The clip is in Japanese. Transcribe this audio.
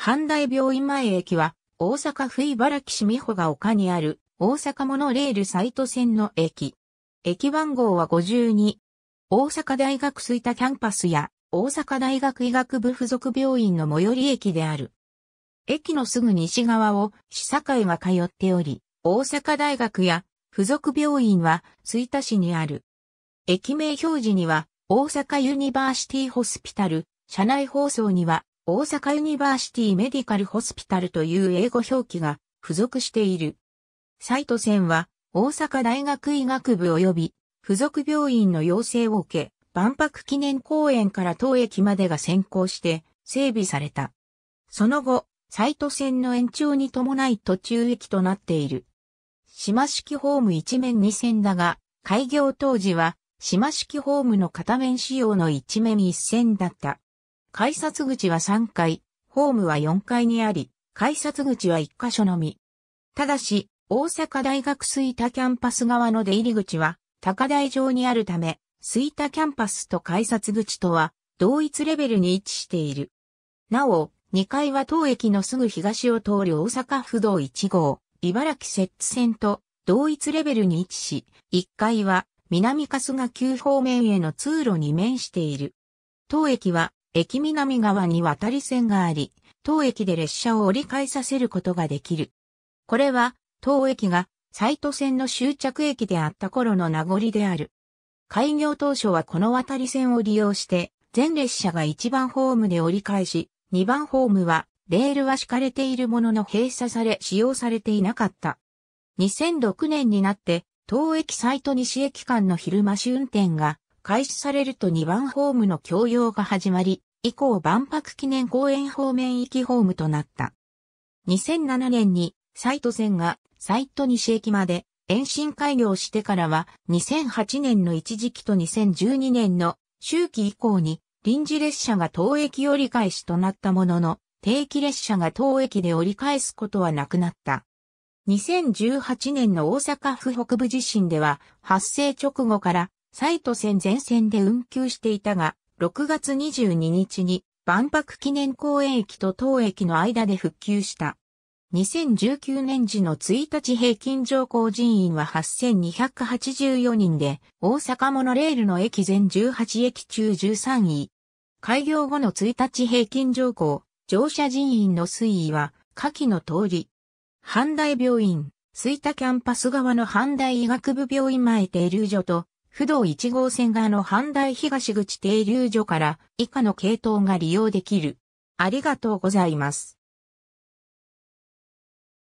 阪大病院前駅は、大阪府茨城市美穂が丘にある、大阪モノレールサイト線の駅。駅番号は52。大阪大学吹田キャンパスや、大阪大学医学部附属病院の最寄り駅である。駅のすぐ西側を、市境が通っており、大阪大学や、附属病院は、吹田市にある。駅名表示には、大阪ユニバーシティホスピタル、社内放送には、大阪ユニバーシティメディカルホスピタルという英語表記が付属している。サイト線は大阪大学医学部及び付属病院の要請を受け、万博記念公園から当駅までが先行して整備された。その後、サイト線の延長に伴い途中駅となっている。島式ホーム一面2線だが、開業当時は島式ホームの片面仕様の一面1線だった。改札口は3階、ホームは4階にあり、改札口は1箇所のみ。ただし、大阪大学水田キャンパス側の出入り口は、高台上にあるため、水田キャンパスと改札口とは、同一レベルに位置している。なお、2階は当駅のすぐ東を通る大阪府道1号、茨城摂津線と同一レベルに位置し、1階は南春日急方面への通路に面している。当駅は駅南側に渡り線があり、当駅で列車を折り返させることができる。これは、当駅が、サイト線の終着駅であった頃の名残である。開業当初はこの渡り線を利用して、全列車が1番ホームで折り返し、2番ホームは、レールは敷かれているものの閉鎖され使用されていなかった。2006年になって、当駅サイト西駅間の昼増し運転が開始されると2番ホームの供用が始まり、以降万博記念公園方面行きホームとなった。2007年にサイト線がサイト西駅まで延伸開業してからは2008年の一時期と2012年の周期以降に臨時列車が当駅折り返しとなったものの定期列車が当駅で折り返すことはなくなった。2018年の大阪府北部地震では発生直後からサイト線全線で運休していたが、6月22日に万博記念公園駅と当駅の間で復旧した。2019年時の1日平均乗降人員は8284人で、大阪モノレールの駅全18駅中13位。開業後の1日平均乗降、乗車人員の推移は、下記の通り。阪大病院、吹田キャンパス側の阪大医学部病院前停留所と、不動1号線側の阪大東口停留所から以下の系統が利用できる。ありがとうございます。